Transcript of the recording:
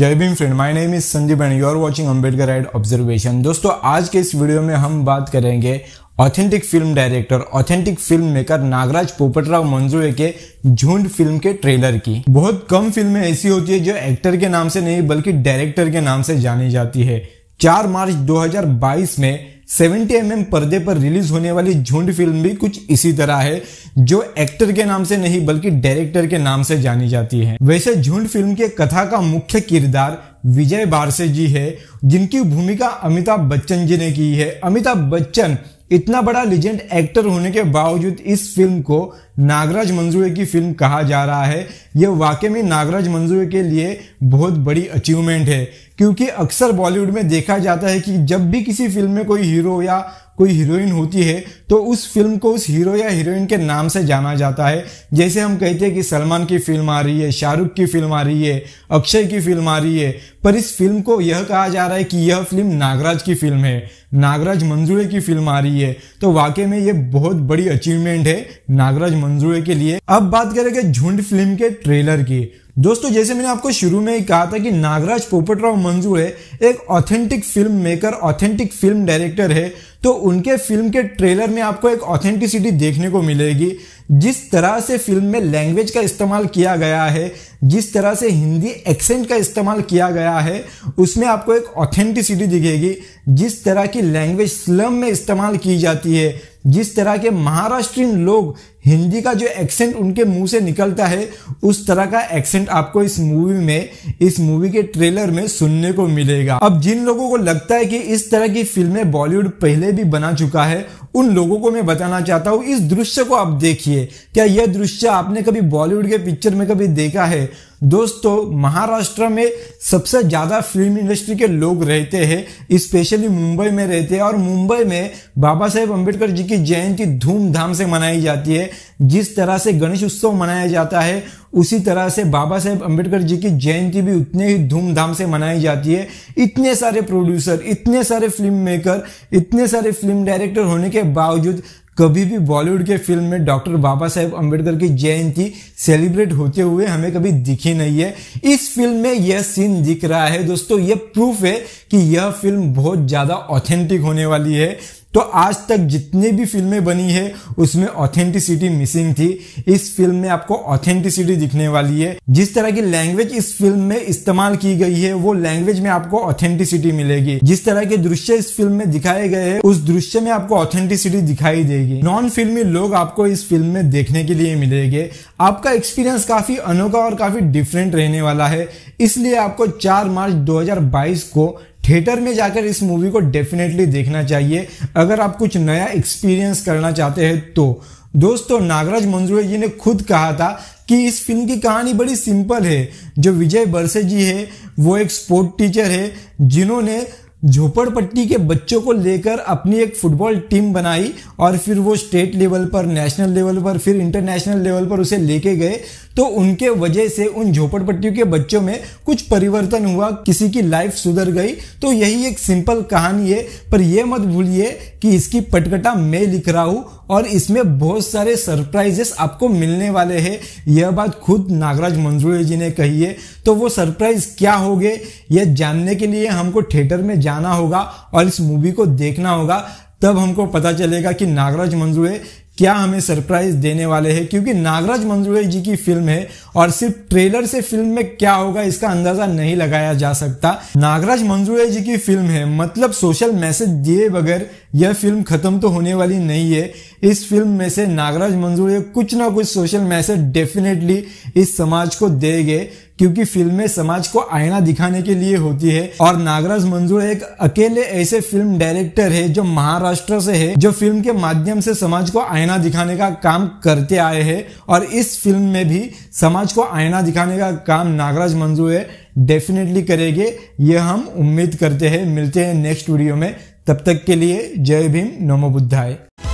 जय Bhim friend my name is Sandeep and you are watching Ambedkar right observation दोस्तों आज के इस वीडियो में हम बात करेंगे authentic film director authentic film maker Nagraj Popatrao Manjule के झुंड फिल्म के ट्रेलर की बहुत कम फिल्में ऐसी होती है जो एक्टर के नाम से नहीं बल्कि डायरेक्टर के नाम से जानी जाती है चार मार्च 2022 में सेवेंटी एम mm पर्दे पर रिलीज होने वाली झुंड फिल्म भी कुछ इसी तरह है जो एक्टर के नाम से नहीं बल्कि डायरेक्टर के नाम से जानी जाती है वैसे झुंड फिल्म के कथा का मुख्य किरदार विजय बारसे जी है जिनकी भूमिका अमिताभ बच्चन जी ने की है अमिताभ बच्चन इतना बड़ा लेजेंड एक्टर होने के बावजूद इस फिल्म को नागराज मंजूर की फिल्म कहा जा रहा है यह वाकई में नागराज मंजूर के लिए बहुत बड़ी अचीवमेंट है क्योंकि अक्सर बॉलीवुड में देखा जाता है कि जब भी किसी फिल्म में कोई हीरो या कोई हीरोइन होती है तो उस फिल्म को उस हीरो या हीरोइन के नाम से जाना जाता है जैसे हम कहते हैं कि सलमान की फिल्म आ रही है शाहरुख की फिल्म आ रही है अक्षय की फिल्म आ रही है पर इस फिल्म को यह कहा जा रहा है कि यह फिल्म नागराज की फिल्म है नागराज मंजूरे की फिल्म आ रही है तो वाकई में ये बहुत बड़ी अचीवमेंट है नागराज मंजूरे के लिए अब बात करेंगे झुंड फिल्म के ट्रेलर की दोस्तों जैसे मैंने आपको शुरू में ही कहा था कि नागराज पोपटराव मंजूरे एक authentic film maker authentic film director है तो उनके फिल्म के ट्रेलर में आपको एक ऑथेंटिसिटी देखने को मिलेगी जिस तरह से फिल्म में लैंग्वेज का इस्तेमाल किया गया है जिस तरह से हिंदी एक्सेंट का इस्तेमाल किया गया है उसमें आपको एक ऑथेंटिसिटी दिखेगी जिस तरह की लैंग्वेज स्लम में इस्तेमाल की जाती है जिस तरह के महाराष्ट्रीयन लोग हिंदी का जो एक्सेंट उनके मुंह से निकलता है उस तरह का एक्सेंट आपको इस मूवी में इस मूवी के ट्रेलर में सुनने को मिलेगा अब जिन लोगों को लगता है कि इस तरह की फिल्में बॉलीवुड पहले भी बना चुका है उन लोगों को मैं बताना चाहता हूँ इस दृश्य को आप देखिए क्या यह दृश्य आपने कभी बॉलीवुड के पिक्चर में कभी देखा है दोस्तों महाराष्ट्र में सबसे ज़्यादा फिल्म इंडस्ट्री के लोग रहते हैं स्पेशली मुंबई में रहते हैं और मुंबई में बाबा साहेब अम्बेडकर जी की जयंती धूमधाम से मनाई जाती है जिस तरह से गणेश उत्सव मनाया जाता है उसी तरह से बाबा साहेब अम्बेडकर जी की जयंती भी उतने ही धूमधाम से मनाई जाती है इतने सारे प्रोड्यूसर इतने सारे फिल्म मेकर इतने सारे फिल्म डायरेक्टर होने के बावजूद कभी भी बॉलीवुड के फिल्म में डॉक्टर बाबा साहेब अम्बेडकर की जयंती सेलिब्रेट होते हुए हमें कभी दिखी नहीं है इस फिल्म में यह सीन दिख रहा है दोस्तों यह प्रूफ है कि यह फिल्म बहुत ज़्यादा ऑथेंटिक होने वाली है तो आज तक जितने भी फिल्में बनी है उसमें ऑथेंटिसिटी मिसिंग थी इस फिल्म में आपको ऑथेंटिसिटी दिखने वाली है जिस तरह की लैंग्वेज इस फिल्म में इस्तेमाल की गई है वो लैंग्वेज में आपको ऑथेंटिसिटी मिलेगी जिस तरह के दृश्य इस फिल्म में दिखाए गए हैं उस दृश्य में आपको ऑथेंटिसिटी दिखाई देगी नॉन फिल्मी लोग आपको इस फिल्म में देखने के लिए मिलेंगे आपका एक्सपीरियंस काफी अनोखा और काफी डिफरेंट रहने वाला है इसलिए आपको चार मार्च दो को थिएटर में जाकर इस मूवी को डेफिनेटली देखना चाहिए अगर आप कुछ नया एक्सपीरियंस करना चाहते हैं तो दोस्तों नागराज मंजूर जी ने खुद कहा था कि इस फिल्म की कहानी बड़ी सिंपल है जो विजय बरसे जी है वो एक स्पोर्ट टीचर है जिन्होंने झोपड़पट्टी के बच्चों को लेकर अपनी एक फुटबॉल टीम बनाई और फिर वो स्टेट लेवल पर नेशनल लेवल पर फिर इंटरनेशनल लेवल पर उसे लेके गए तो उनके वजह से उन झोपड़पट्टियों के बच्चों में कुछ परिवर्तन हुआ किसी की लाइफ सुधर गई तो यही एक सिंपल कहानी है पर यह मत भूलिए कि इसकी पटकटा मैं लिख रहा हूँ और इसमें बहुत सारे सरप्राइजेस आपको मिलने वाले हैं यह बात खुद नागराज मंजूरे जी ने कही है तो वो सरप्राइज क्या गए यह जानने के लिए हमको थिएटर में जा जाना होगा और इस मूवी को देखना होगा तब हमको पता चलेगा कि नागराज मंजूरे क्या हमें सरप्राइज देने वाले हैं क्योंकि नागराज मंजूरे जी की फिल्म है और सिर्फ ट्रेलर से फिल्म में क्या होगा इसका अंदाजा नहीं लगाया जा सकता नागराज मंजूरे जी की फिल्म है मतलब सोशल मैसेज दिए बगैर यह फिल्म खत्म तो होने वाली नहीं है इस फिल्म में से नागराज मंजूरे कुछ ना कुछ सोशल मैसेज डेफिनेटली इस समाज को देंगे क्योंकि फिल्में समाज को आईना दिखाने के लिए होती है और नागराज मंजूर एक अकेले ऐसे फिल्म डायरेक्टर है जो महाराष्ट्र से है जो फिल्म के माध्यम से समाज को आईना दिखाने का काम करते आए हैं और इस फिल्म में भी समाज को आईना दिखाने का काम नागराज मंजूर है डेफिनेटली करेंगे ये हम उम्मीद करते हैं मिलते हैं नेक्स्ट वीडियो में तब तक के लिए जय भीम नमो बुद्धाय